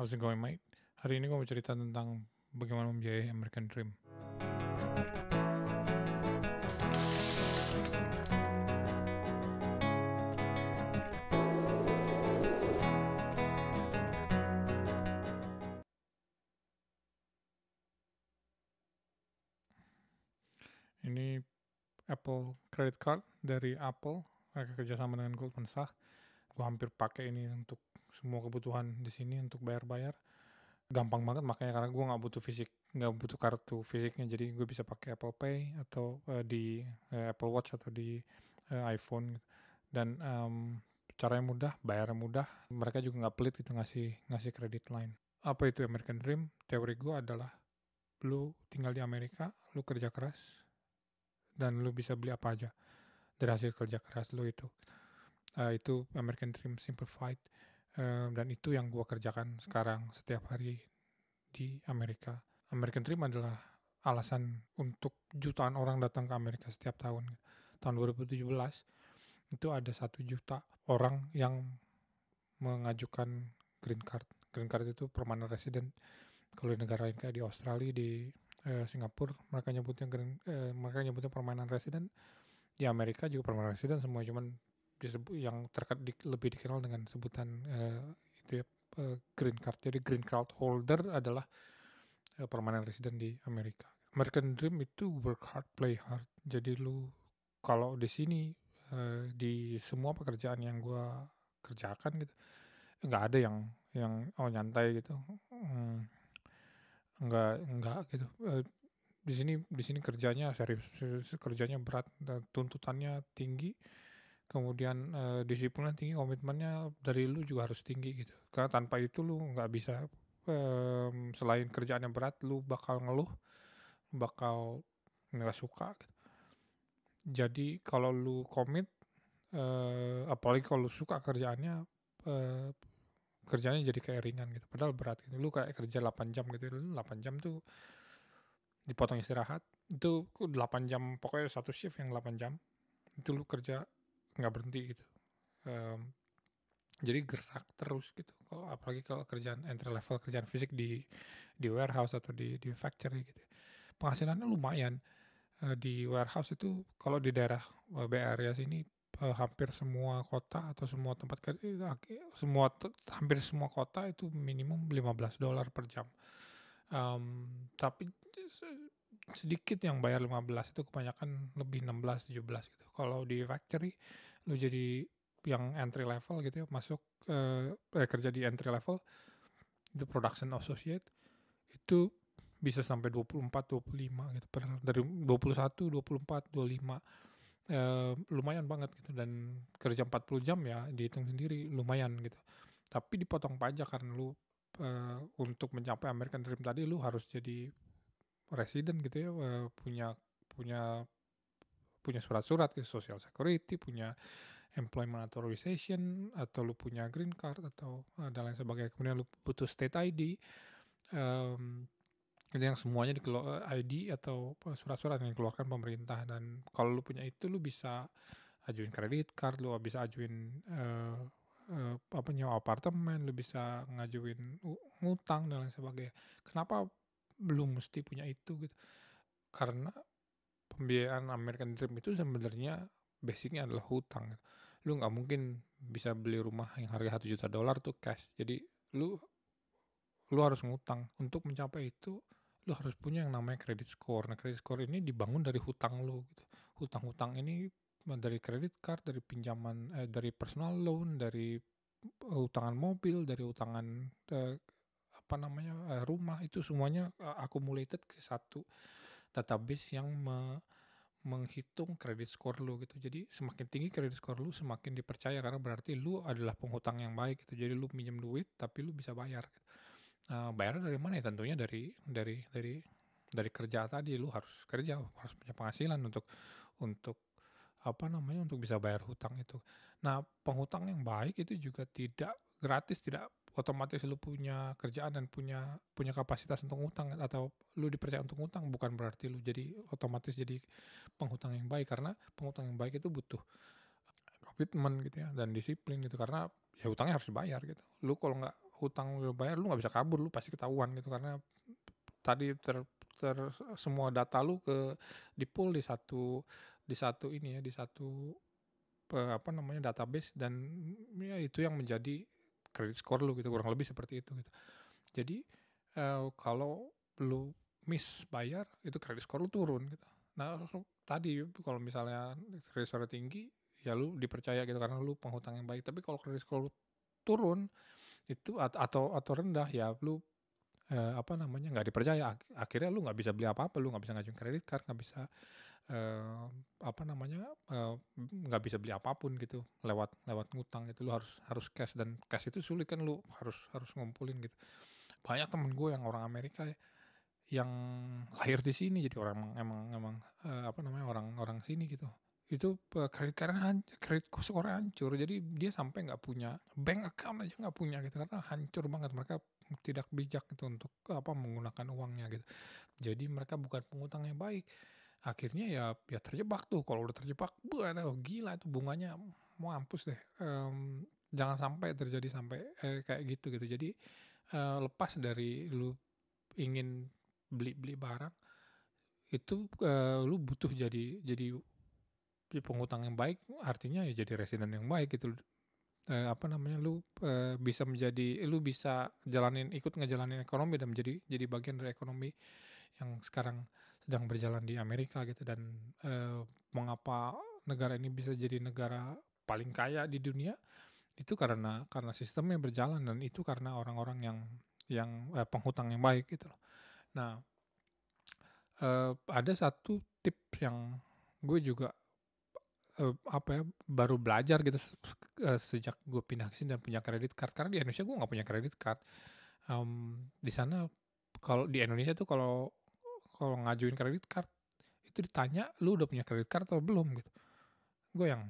How's it going, mate? Hari ini gue mau cerita tentang bagaimana membiayai American Dream. Ini Apple Credit Card dari Apple. Mereka kerjasama dengan Goldman Sachs. Gue hampir pakai ini untuk semua kebutuhan di sini untuk bayar-bayar gampang banget makanya karena gue nggak butuh fisik nggak butuh kartu fisiknya jadi gue bisa pakai Apple Pay atau uh, di uh, Apple Watch atau di uh, iPhone gitu. dan um, caranya mudah bayarnya mudah mereka juga nggak pelit gitu ngasih ngasih kredit lain apa itu American Dream teori gue adalah lu tinggal di Amerika lu kerja keras dan lu bisa beli apa aja dari hasil kerja keras lu itu uh, itu American Dream Simplified dan itu yang gue kerjakan sekarang setiap hari di Amerika. American Dream adalah alasan untuk jutaan orang datang ke Amerika setiap tahun. Tahun 2017 itu ada satu juta orang yang mengajukan green card. Green card itu permanent resident. Kalau di negara lain kayak di Australia, di eh, Singapura, mereka nyebutnya green, eh, mereka nyebutnya permanent resident. Di Amerika juga permanent resident semua, cuman disebut yang terkait di, lebih dikenal dengan sebutan uh, itu ya uh, green card. Jadi green card holder adalah uh, permanent resident di Amerika. American Dream itu work hard, play hard. Jadi lu kalau di sini uh, di semua pekerjaan yang gue kerjakan gitu nggak ada yang yang oh nyantai gitu hmm, nggak nggak gitu uh, di sini di sini kerjanya serius, serius kerjanya berat dan tuntutannya tinggi kemudian uh, eh, disiplinnya tinggi komitmennya dari lu juga harus tinggi gitu karena tanpa itu lu nggak bisa um, selain yang berat lu bakal ngeluh bakal nggak suka gitu. jadi kalau lu komit uh, apalagi kalau lu suka kerjaannya uh, eh, kerjanya jadi kayak ringan gitu padahal berat gitu lu kayak kerja 8 jam gitu delapan 8 jam tuh dipotong istirahat itu 8 jam pokoknya satu shift yang 8 jam itu lu kerja nggak berhenti gitu um, jadi gerak terus gitu kalau apalagi kalau kerjaan entry level kerjaan fisik di di warehouse atau di di factory gitu penghasilannya lumayan uh, di warehouse itu kalau di daerah uh, eh, Bay Area sini uh, hampir semua kota atau semua tempat kerja semua hampir semua kota itu minimum 15 dolar per jam um, tapi sedikit yang bayar 15 itu kebanyakan lebih 16 17 gitu. Kalau di factory lu jadi yang entry level gitu ya, masuk eh, eh kerja di entry level itu production associate itu bisa sampai 24 25 gitu per dari 21 24 25 eh, lumayan banget gitu dan kerja 40 jam ya dihitung sendiri lumayan gitu tapi dipotong pajak karena lu uh, untuk mencapai American Dream tadi lu harus jadi resident gitu ya punya punya punya surat-surat ke gitu, social security, punya employment authorization atau lu punya green card atau dan lain sebagainya. Kemudian lu butuh state ID. Um, mmm, yang semuanya di ID atau surat-surat yang dikeluarkan pemerintah dan kalau lu punya itu lu bisa ajuin kredit card, lu bisa ajuin uh, uh, apa nyawa apartemen, lu bisa ngajuin ngutang dan lain sebagainya. Kenapa belum mesti punya itu gitu karena pembiayaan American Dream itu sebenarnya basicnya adalah hutang gitu. lu nggak mungkin bisa beli rumah yang harga satu juta dolar tuh cash jadi lu lu harus ngutang untuk mencapai itu lu harus punya yang namanya credit score nah credit score ini dibangun dari hutang lu gitu hutang-hutang ini dari credit card dari pinjaman eh, dari personal loan dari hutangan eh, mobil dari hutangan eh, apa namanya eh, rumah itu semuanya eh, accumulated ke satu database yang me menghitung kredit skor lu gitu. Jadi semakin tinggi kredit skor lu semakin dipercaya karena berarti lu adalah penghutang yang baik gitu. Jadi lu minjem duit tapi lu bisa bayar. Gitu. Uh, bayarnya dari mana ya? Tentunya dari dari dari dari kerja tadi lu harus kerja harus punya penghasilan untuk untuk apa namanya untuk bisa bayar hutang itu. Nah penghutang yang baik itu juga tidak gratis tidak otomatis lu punya kerjaan dan punya punya kapasitas untuk ngutang atau lu dipercaya untuk ngutang bukan berarti lu jadi otomatis jadi penghutang yang baik karena penghutang yang baik itu butuh komitmen gitu ya dan disiplin gitu karena ya hutangnya harus dibayar gitu lu kalau nggak hutang lu bayar lu nggak bisa kabur lu pasti ketahuan gitu karena tadi ter ter semua data lu ke di pool di satu di satu ini ya di satu apa namanya database dan ya itu yang menjadi Kredit skor lu gitu kurang lebih seperti itu gitu jadi uh, kalau lu miss bayar itu kredit skor lu turun gitu nah tadi kalau misalnya kredit skor tinggi ya lu dipercaya gitu karena lu penghutang yang baik tapi kalau kredit skor lu turun itu atau atau rendah ya lu eh, apa namanya nggak dipercaya akhirnya lu nggak bisa beli apa apa lu nggak bisa ngajuin kredit card nggak bisa eh, apa namanya eh, nggak uh, bisa beli apapun gitu lewat lewat ngutang gitu lo harus harus cash dan cash itu sulit kan lo harus harus ngumpulin gitu banyak temen gue yang orang Amerika ya, yang lahir di sini jadi orang emang emang uh, apa namanya orang orang sini gitu itu kredit eh, karena kredit skornya hancur jadi dia sampai nggak punya bank account aja nggak punya gitu karena hancur banget mereka tidak bijak gitu untuk apa menggunakan uangnya gitu jadi mereka bukan pengutang yang baik akhirnya ya ya terjebak tuh kalau udah terjebak buah oh, gila itu bunganya mau ampus deh um, jangan sampai terjadi sampai eh, kayak gitu gitu jadi uh, lepas dari lu ingin beli beli barang itu uh, lu butuh jadi jadi pengutang yang baik artinya ya jadi residen yang baik gitu eh, apa namanya lu eh, bisa menjadi lu bisa jalanin ikut ngejalanin ekonomi dan menjadi jadi bagian dari ekonomi yang sekarang sedang berjalan di Amerika gitu dan uh, mengapa negara ini bisa jadi negara paling kaya di dunia itu karena karena sistemnya berjalan dan itu karena orang-orang yang yang eh, penghutang yang baik gitu loh. Nah, eh, ada satu tip yang gue juga eh, apa ya baru belajar gitu eh, sejak gue pindah ke sini dan punya kredit card karena di Indonesia gue nggak punya kredit card um, di sana kalau di Indonesia tuh kalau kalau ngajuin kredit card itu ditanya lu udah punya kredit card atau belum gitu gue yang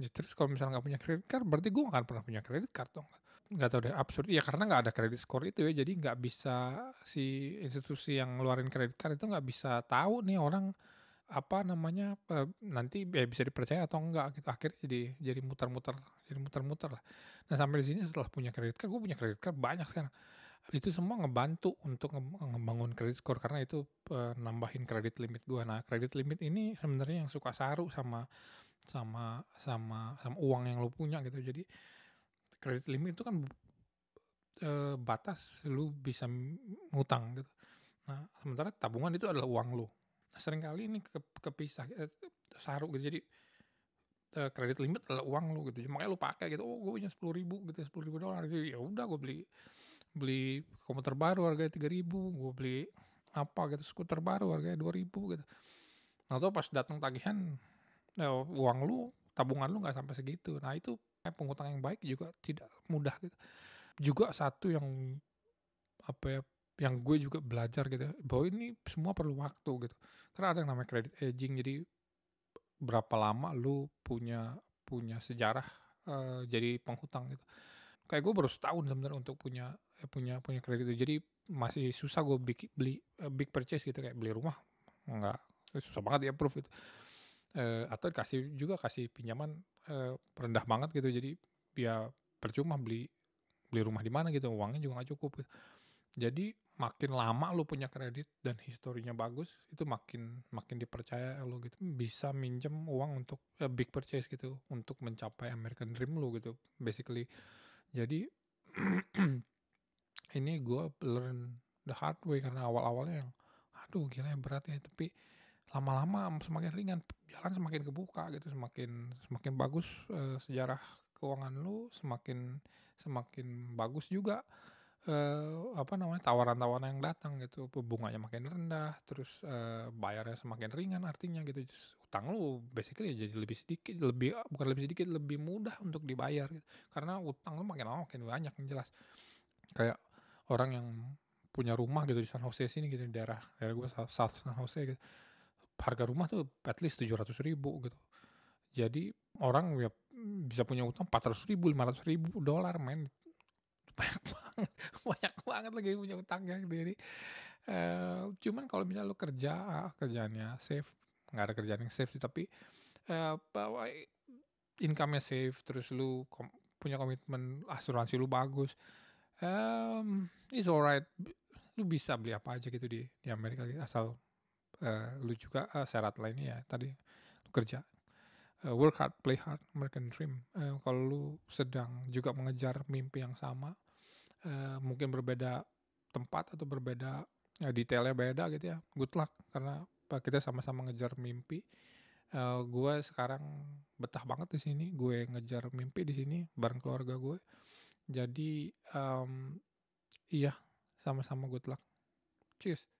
ya terus kalau misalnya nggak punya kredit card berarti gue nggak pernah punya kredit card dong nggak tahu deh absurd ya karena nggak ada kredit score itu ya jadi nggak bisa si institusi yang ngeluarin kredit card itu nggak bisa tahu nih orang apa namanya nanti ya bisa dipercaya atau enggak gitu akhirnya jadi jadi muter-muter jadi muter-muter lah nah sampai di sini setelah punya kredit card gue punya kredit card banyak sekarang itu semua ngebantu untuk ngebangun kredit skor karena itu uh, nambahin kredit limit gua. Nah, kredit limit ini sebenarnya yang suka saru sama sama sama sama uang yang lo punya gitu. Jadi kredit limit itu kan uh, batas lu bisa ngutang gitu. Nah, sementara tabungan itu adalah uang lu. Nah, kali ini ke, kepisah uh, saru gitu. Jadi kredit e, limit adalah uang lu gitu. Makanya lu pakai gitu. Oh, gue punya sepuluh ribu gitu, sepuluh ribu dolar. Gitu. Ya udah, gue beli beli komputer baru harganya tiga ribu gue beli apa gitu skuter baru harganya dua ribu gitu nah tuh pas datang tagihan ya, uang lu tabungan lu nggak sampai segitu nah itu pengutang yang baik juga tidak mudah gitu juga satu yang apa ya yang gue juga belajar gitu bahwa ini semua perlu waktu gitu karena ada yang namanya credit aging jadi berapa lama lu punya punya sejarah uh, jadi penghutang gitu kayak gue baru setahun sebenarnya untuk punya Eh, punya punya kredit itu jadi masih susah gue big, beli eh, big purchase gitu kayak beli rumah nggak eh, susah banget ya approve itu uh, atau kasih juga kasih pinjaman uh, rendah banget gitu jadi ya percuma beli beli rumah di mana gitu uangnya juga nggak cukup gitu. jadi makin lama lo punya kredit dan historinya bagus itu makin makin dipercaya lo gitu bisa minjem uang untuk uh, big purchase gitu untuk mencapai American Dream lo gitu basically jadi ini gue learn the hard way karena awal-awalnya yang aduh gila yang berat ya tapi lama-lama semakin ringan jalan semakin kebuka gitu semakin semakin bagus e, sejarah keuangan lu semakin semakin bagus juga e, apa namanya tawaran-tawaran yang datang gitu bunganya makin rendah terus e, bayarnya semakin ringan artinya gitu utang lu basically jadi lebih sedikit lebih bukan lebih sedikit lebih mudah untuk dibayar gitu. karena utang lu makin lama makin banyak yang jelas kayak orang yang punya rumah gitu di San Jose sini gitu di daerah daerah gue South San Jose gitu. harga rumah tuh at least tujuh ratus ribu gitu jadi orang ya bisa punya utang empat ratus ribu lima ratus ribu dolar main banyak banget banyak banget lagi punya ya jadi uh, cuman kalau misalnya lo kerja ah, kerjaannya safe nggak ada kerjaan yang safe sih tapi uh, income-nya safe terus lu kom punya komitmen asuransi lu bagus um, it's alright lu bisa beli apa aja gitu di di Amerika gitu, asal uh, lu juga uh, syarat lainnya ya tadi lu kerja uh, work hard play hard American dream uh, kalau lu sedang juga mengejar mimpi yang sama uh, mungkin berbeda tempat atau berbeda ya, detailnya beda gitu ya good luck karena kita sama-sama ngejar mimpi uh, gue sekarang betah banget di sini gue ngejar mimpi di sini bareng keluarga gue jadi um, iya sama-sama good luck. Cheers.